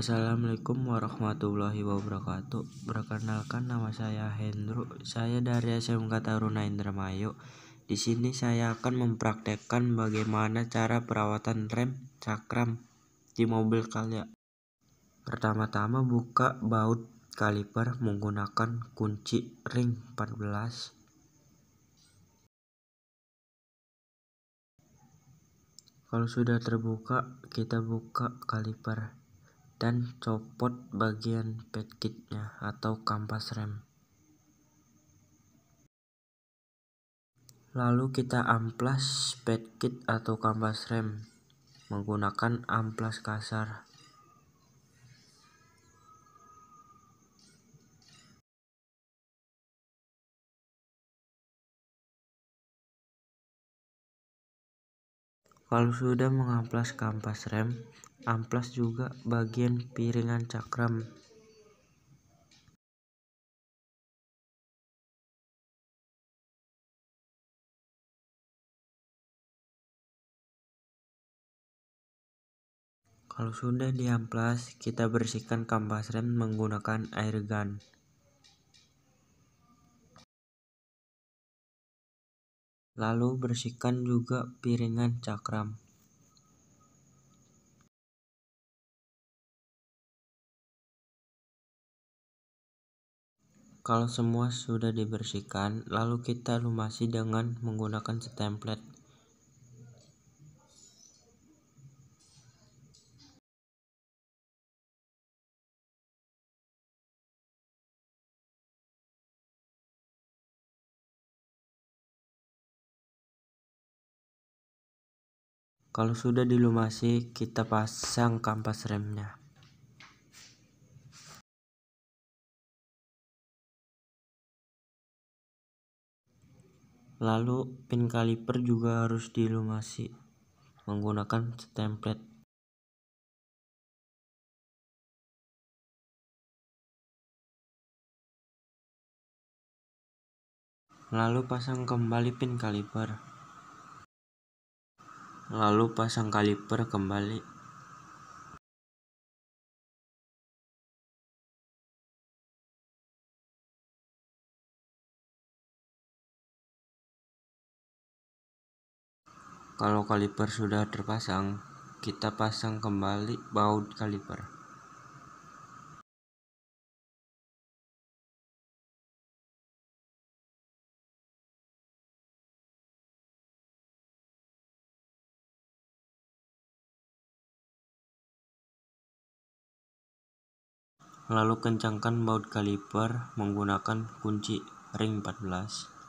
Assalamualaikum warahmatullahi wabarakatuh Perkenalkan nama saya Hendro Saya dari SMK Taruna Indramayu Di sini saya akan mempraktekkan bagaimana cara perawatan rem cakram di mobil kalian Pertama-tama buka baut kaliper menggunakan kunci ring 14 Kalau sudah terbuka, kita buka kaliper dan copot bagian petkitnya atau kampas rem. Lalu kita amplas petkit atau kampas rem menggunakan amplas kasar. Kalau sudah mengamplas kampas rem, amplas juga bagian piringan cakram. Kalau sudah diamplas, kita bersihkan kampas rem menggunakan air gun. Lalu bersihkan juga piringan cakram. Kalau semua sudah dibersihkan, lalu kita lumasi dengan menggunakan setemplet. Kalau sudah dilumasi, kita pasang kampas remnya. Lalu pin kaliper juga harus dilumasi menggunakan template. Lalu pasang kembali pin kaliper lalu pasang kaliper kembali kalau kaliper sudah terpasang kita pasang kembali baut kaliper Lalu kencangkan baut kaliper menggunakan kunci ring 14.